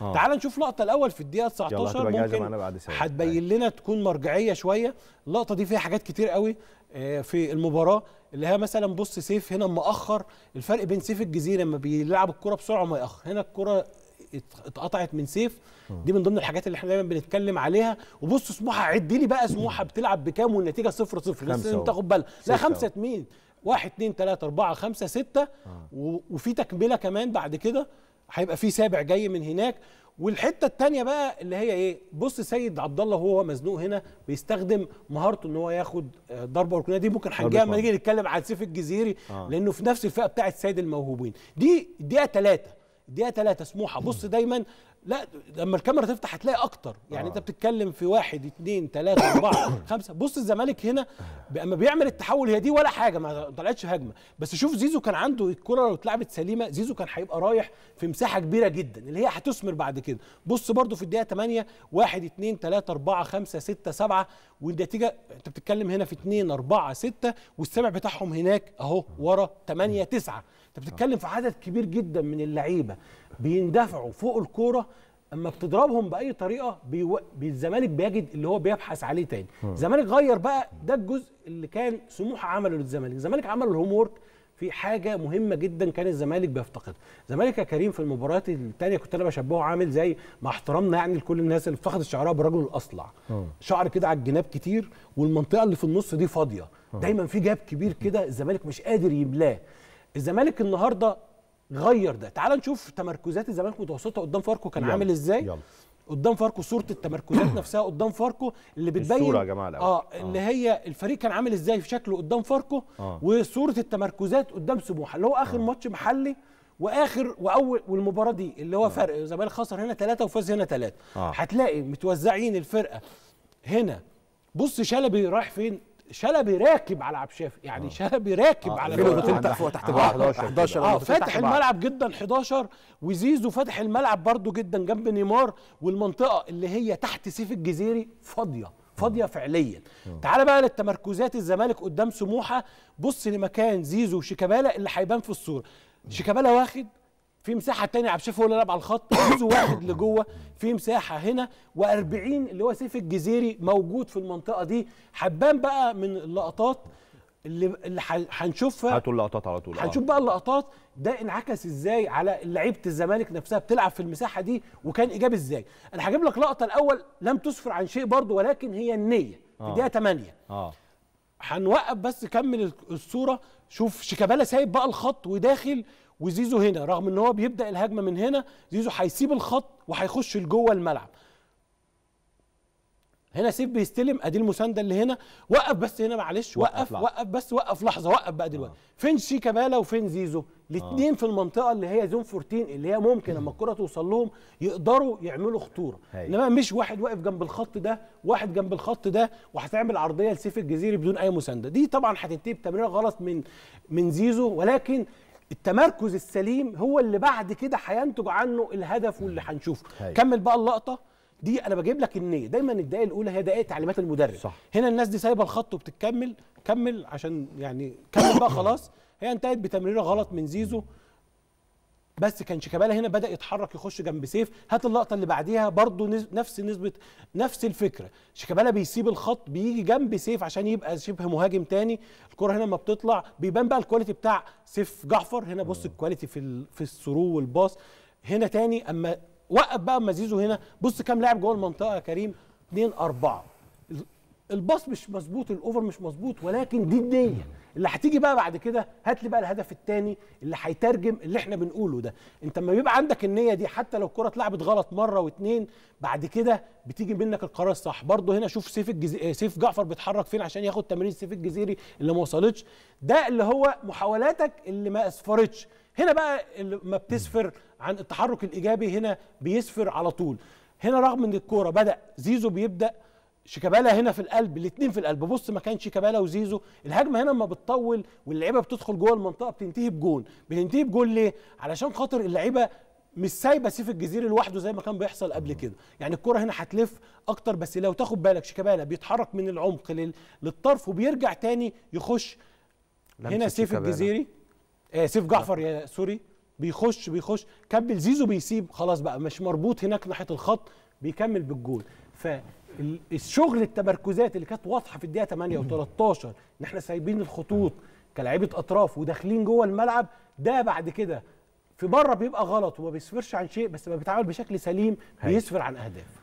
آه. تعال نشوف لقطه الاول في الدقيقه 19 ممكن هتبين لنا تكون مرجعيه شويه اللقطه دي فيها حاجات كتير قوي آه، في المباراه اللي هي مثلا بص سيف هنا مأخر الفرق بين سيف الجزيره لما بيلعب الكره بسرعه وما يأخر هنا الكره اتقطعت من سيف آه. دي من ضمن الحاجات اللي احنا دايما بنتكلم عليها وبص سموحه عد لي بقى سموحه بتلعب بكام والنتيجه 0 0 بس انت خد بالك لا خمسه مين 1 2 3 4 5 6 وفي تكمله كمان بعد كده هيبقى في سابع جاي من هناك والحته الثانيه بقى اللي هي ايه بص سيد عبد الله وهو مزنوق هنا بيستخدم مهارته ان هو ياخد آه، ضربه ركنيه دي ممكن هنجيها لما نيجي نتكلم عن سيف الجزيري آه. لانه في نفس الفئه بتاعه سيد الموهوبين دي دقيقه ثلاثه دقيقه ثلاثه سموحه بص دايما لا لما الكاميرا تفتح هتلاقي اكتر يعني آه. انت بتتكلم في واحد اثنين ثلاثه اربعه خمسه بص الزمالك هنا اما بيعمل التحول هي دي ولا حاجه ما طلعتش هجمه بس شوف زيزو كان عنده الكره لو اتلعبت سليمه زيزو كان هيبقى رايح في مساحه كبيره جدا اللي هي هتثمر بعد كده بص برده في الدقيقه 8 1 2 3 4 5 6 7 والنتيجه انت بتتكلم هنا في 2 4 6 والسبع بتاعهم هناك اهو ورا 8 9 انت بتتكلم في عدد كبير جدا من اللعيبه بيندفعوا فوق الكوره اما بتضربهم باي طريقه بيو... الزمالك بيجد اللي هو بيبحث عليه تاني الزمالك غير بقى ده الجزء اللي كان سموح عمله للزمالك الزمالك عمل الهوم وورك في حاجه مهمه جدا كان الزمالك بيفتقدها الزمالك يا كريم في المباريات الثانيه كنت انا بشبهه عامل زي مع احترامنا يعني لكل الناس اللي فقدت شعرها بالرجل الاصلع شعر كده على الجناب كتير والمنطقه اللي في النص دي فاضيه دايما في جاب كبير كده الزمالك مش قادر يملاه الزمالك النهارده غير ده تعال نشوف تمركزات الزمالك متوسطه قدام فاركو كان عامل ازاي يلا. قدام فاركو صوره التمركزات نفسها قدام فاركو اللي بتبين الصوره يا جماعه الأول. آه،, اه اللي هي الفريق كان عامل ازاي في شكله قدام فاركو آه. وصوره التمركزات قدام سموحه اللي هو اخر آه. ماتش محلي واخر واول والمباراه دي اللي هو آه. فرق الزمالك خسر هنا ثلاثه وفاز هنا ثلاثه آه. هتلاقي متوزعين الفرقه هنا بص شلبي رايح فين شلبي راكب على عبد الشافي يعني آه. شلبي راكب آه. على الفرقتين يعني تحت تحت آه. بعض 11 11 اه فاتح الملعب جدا 11 وزيزو فاتح الملعب برده جدا جنب نيمار والمنطقه اللي هي تحت سيف الجزيري فاضيه فاضيه فعليا آه. تعال بقى للتمركزات الزمالك قدام سموحه بص لمكان زيزو وشيكابالا اللي هيبان في الصوره شيكابالا واخد في مساحه تانية عبد الشافي هو اللي لعب على الخط واحد لجوه في مساحه هنا و40 اللي هو سيف الجزيري موجود في المنطقه دي حبان بقى من اللقطات اللي اللي هنشوفها هاتوا اللقطات على طول هنشوف آه. بقى اللقطات ده انعكس ازاي على لعيبه الزمالك نفسها بتلعب في المساحه دي وكان ايجابي ازاي انا هجيب لك لقطه الاول لم تسفر عن شيء برضه ولكن هي النيه في آه. دقيقه 8 اه هنوقف بس كمل الصوره شوف شيكابالا سايب بقى الخط وداخل وزيزو هنا رغم ان هو بيبدا الهجمه من هنا زيزو هيسيب الخط وهيخش لجوه الملعب هنا سيف بيستلم ادي المسانده اللي هنا وقف بس هنا معلش وقف وقف, وقف بس وقف لحظه وقف بقى دلوقتي آه. فين شيكابالا وفين زيزو الاثنين آه. في المنطقه اللي هي زون 14 اللي هي ممكن لما الكره توصل لهم يقدروا يعملوا خطوره انما مش واحد واقف جنب الخط ده واحد جنب الخط ده وهتعمل عرضيه لسيف الجزيري بدون اي مسانده دي طبعا هتنتهي بتمريره غلط من من زيزو ولكن التمركز السليم هو اللي بعد كده هينتج عنه الهدف واللي هنشوفه كمل بقى اللقطه دي انا بجيب لك النيه دايما الدقائق الاولى هي دقائق تعليمات المدرب صح. هنا الناس دي سايبه الخط وبتكمل كمل عشان يعني كمل بقى خلاص هي انتهت بتمريره غلط من زيزو بس كان شيكابالا هنا بدا يتحرك يخش جنب سيف هات اللقطه اللي بعديها برضو نفس نسبه نفس الفكره شيكابالا بيسيب الخط بيجي جنب سيف عشان يبقى شبه مهاجم تاني الكره هنا ما بتطلع بيبان بقى الكواليتي بتاع سيف جعفر هنا بص الكواليتي في في الثرو والباص هنا تاني اما وقف بقى اما زيزو هنا بص كام لاعب جوه المنطقه يا كريم 2 4 الباص مش مظبوط الاوفر مش مظبوط ولكن دي النيه اللي هتيجي بقى بعد كده هات لي بقى الهدف الثاني اللي هيترجم اللي احنا بنقوله ده انت لما بيبقى عندك النيه دي حتى لو الكره اتلعبت غلط مره واثنين بعد كده بتيجي منك القرار الصح برضه هنا شوف سيف الجز... آه، سيف جعفر بيتحرك فين عشان ياخد تمرين سيف الجزيري اللي ما وصلتش ده اللي هو محاولاتك اللي ما اسفرتش هنا بقى اللي ما بتسفر عن التحرك الايجابي هنا بيسفر على طول هنا رغم ان الكوره بدا زيزو بيبدا شيكابالا هنا في القلب الاثنين في القلب بص مكان شيكابالا وزيزو الهجمه هنا لما بتطول واللعيبه بتدخل جوه المنطقه بتنتهي بجون بتنتهي بجون ليه علشان خاطر اللعيبه مش سايبه سيف الجزيري لوحده زي ما كان بيحصل قبل كده يعني الكره هنا هتلف اكتر بس لو تاخد بالك شيكابالا بيتحرك من العمق لل... للطرف وبيرجع تاني يخش هنا سيف الجزيري آه سيف جعفر يا سوري بيخش بيخش كبل زيزو بيسيب خلاص بقى مش مربوط هناك ناحيه الخط بيكمل بالجول ف الشغل التمركزات اللي كانت واضحه في الدقيقه 8 و13 ان احنا سايبين الخطوط كلاعيبه اطراف وداخلين جوه الملعب ده بعد كده في بره بيبقى غلط وما بيسفرش عن شيء بس ما بيتعامل بشكل سليم بيسفر عن اهداف